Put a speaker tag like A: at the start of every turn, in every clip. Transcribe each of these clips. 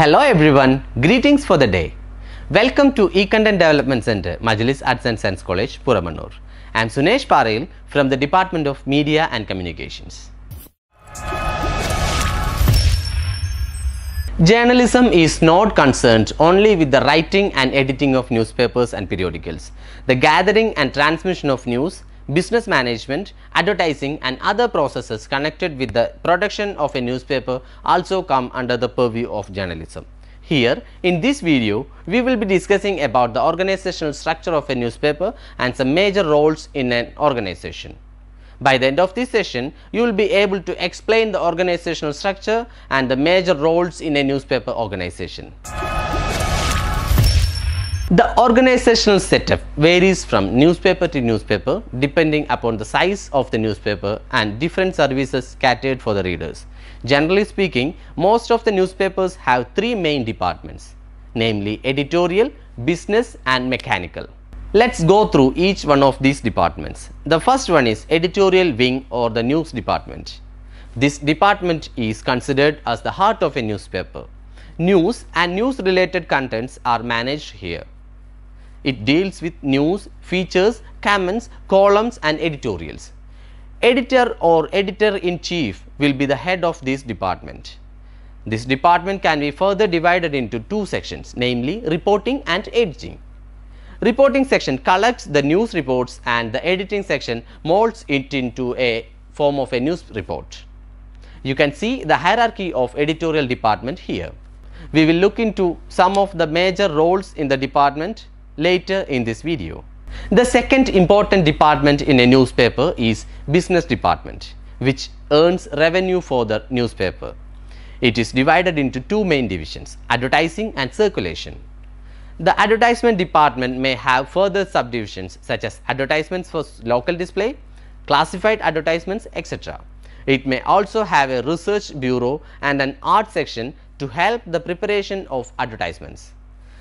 A: Hello everyone, greetings for the day. Welcome to eContent Development Center, Majlis Arts and Science College, Puramanur. I am Sunesh Paril from the Department of Media and Communications. Journalism is not concerned only with the writing and editing of newspapers and periodicals. The gathering and transmission of news business management, advertising and other processes connected with the production of a newspaper also come under the purview of journalism. Here, in this video, we will be discussing about the organizational structure of a newspaper and some major roles in an organization. By the end of this session, you will be able to explain the organizational structure and the major roles in a newspaper organization. The organizational setup varies from newspaper to newspaper depending upon the size of the newspaper and different services catered for the readers. Generally speaking, most of the newspapers have three main departments, namely editorial, business and mechanical. Let's go through each one of these departments. The first one is editorial wing or the news department. This department is considered as the heart of a newspaper. News and news related contents are managed here. It deals with news, features, comments, columns and editorials. Editor or editor-in-chief will be the head of this department. This department can be further divided into two sections namely reporting and editing. Reporting section collects the news reports and the editing section molds it into a form of a news report. You can see the hierarchy of editorial department here. We will look into some of the major roles in the department later in this video. The second important department in a newspaper is business department which earns revenue for the newspaper. It is divided into two main divisions advertising and circulation. The advertisement department may have further subdivisions such as advertisements for local display, classified advertisements etc. It may also have a research bureau and an art section to help the preparation of advertisements.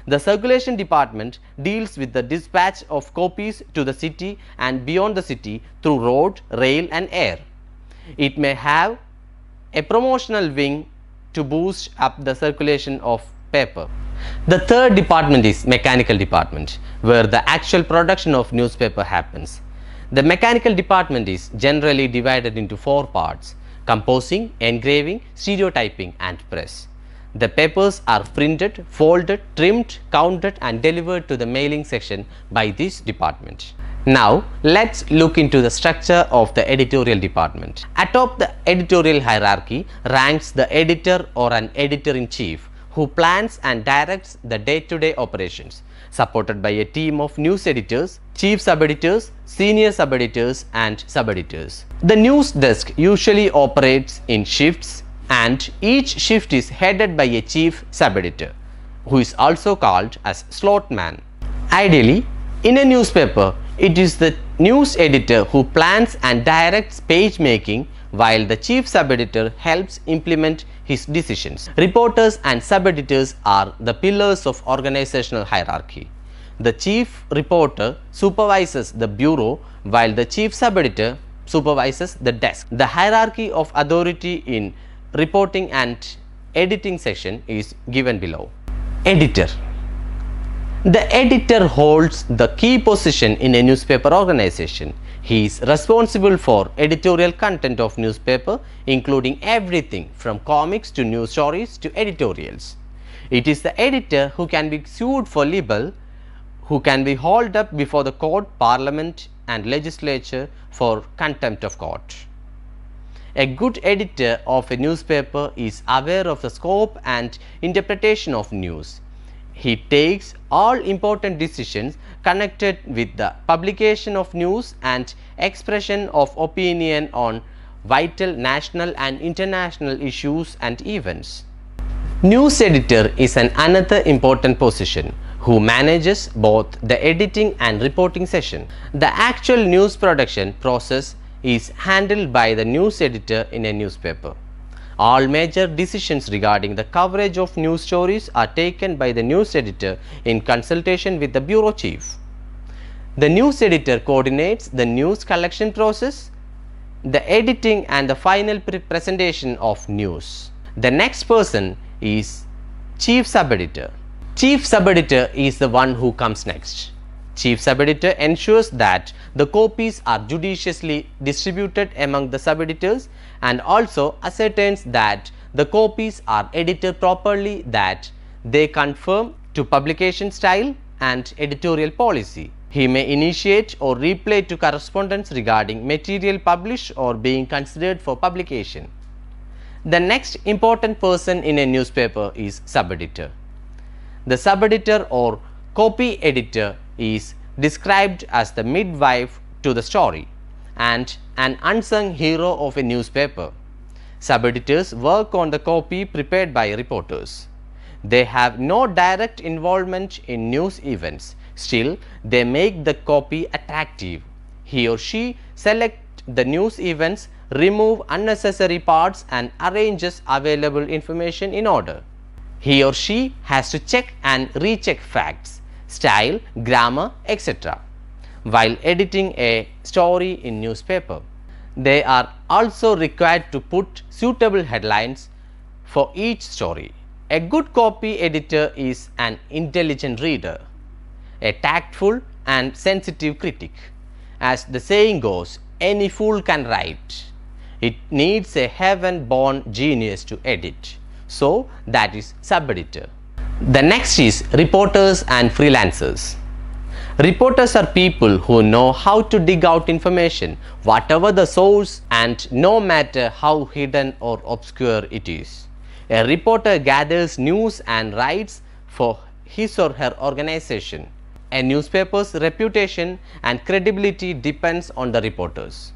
A: The circulation department deals with the dispatch of copies to the city and beyond the city through road, rail and air. It may have a promotional wing to boost up the circulation of paper. The third department is mechanical department where the actual production of newspaper happens. The mechanical department is generally divided into four parts composing, engraving, stereotyping and press. The papers are printed, folded, trimmed, counted and delivered to the mailing section by this department. Now, let's look into the structure of the editorial department. Atop the editorial hierarchy ranks the editor or an editor-in-chief who plans and directs the day-to-day -day operations, supported by a team of news editors, chief sub-editors, senior sub-editors and sub-editors. The news desk usually operates in shifts and each shift is headed by a chief sub-editor who is also called as slot man. Ideally, in a newspaper, it is the news editor who plans and directs page making while the chief sub-editor helps implement his decisions. Reporters and sub-editors are the pillars of organizational hierarchy. The chief reporter supervises the bureau while the chief sub-editor supervises the desk. The hierarchy of authority in reporting and editing section is given below. Editor The editor holds the key position in a newspaper organization. He is responsible for editorial content of newspaper including everything from comics to news stories to editorials. It is the editor who can be sued for libel, who can be hauled up before the court, parliament and legislature for contempt of court. A good editor of a newspaper is aware of the scope and interpretation of news. He takes all important decisions connected with the publication of news and expression of opinion on vital national and international issues and events. News editor is an another important position who manages both the editing and reporting session. The actual news production process is handled by the news editor in a newspaper. All major decisions regarding the coverage of news stories are taken by the news editor in consultation with the bureau chief. The news editor coordinates the news collection process, the editing and the final pre presentation of news. The next person is chief sub-editor. Chief sub-editor is the one who comes next. Chief Sub-Editor ensures that the copies are judiciously distributed among the sub-editors and also ascertains that the copies are edited properly that they conform to publication style and editorial policy. He may initiate or reply to correspondence regarding material published or being considered for publication. The next important person in a newspaper is sub-editor. The sub-editor or copy editor is described as the midwife to the story and an unsung hero of a newspaper. Sub-editors work on the copy prepared by reporters. They have no direct involvement in news events, still they make the copy attractive. He or she selects the news events, remove unnecessary parts and arranges available information in order. He or she has to check and recheck facts style, grammar, etc. while editing a story in newspaper. They are also required to put suitable headlines for each story. A good copy editor is an intelligent reader, a tactful and sensitive critic. As the saying goes, any fool can write. It needs a heaven-born genius to edit. So, that is sub-editor. The next is reporters and freelancers. Reporters are people who know how to dig out information, whatever the source and no matter how hidden or obscure it is. A reporter gathers news and writes for his or her organization. A newspaper's reputation and credibility depends on the reporters.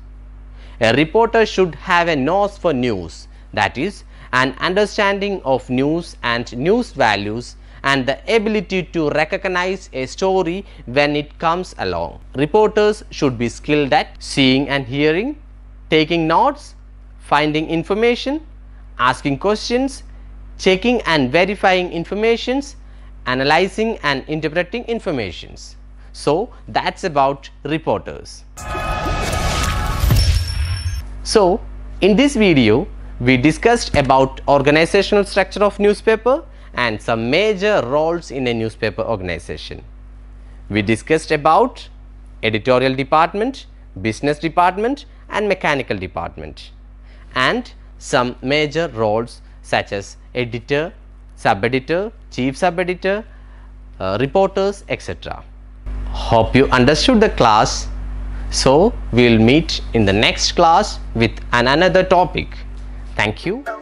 A: A reporter should have a nose for news, that is, an understanding of news and news values and the ability to recognize a story when it comes along. Reporters should be skilled at seeing and hearing, taking notes, finding information, asking questions, checking and verifying informations, analyzing and interpreting informations. So that's about reporters. So in this video, we discussed about organizational structure of newspaper and some major roles in a newspaper organization. We discussed about editorial department, business department and mechanical department and some major roles such as editor, sub-editor, chief sub-editor, uh, reporters etc. Hope you understood the class. So, we will meet in the next class with an another topic. Thank you.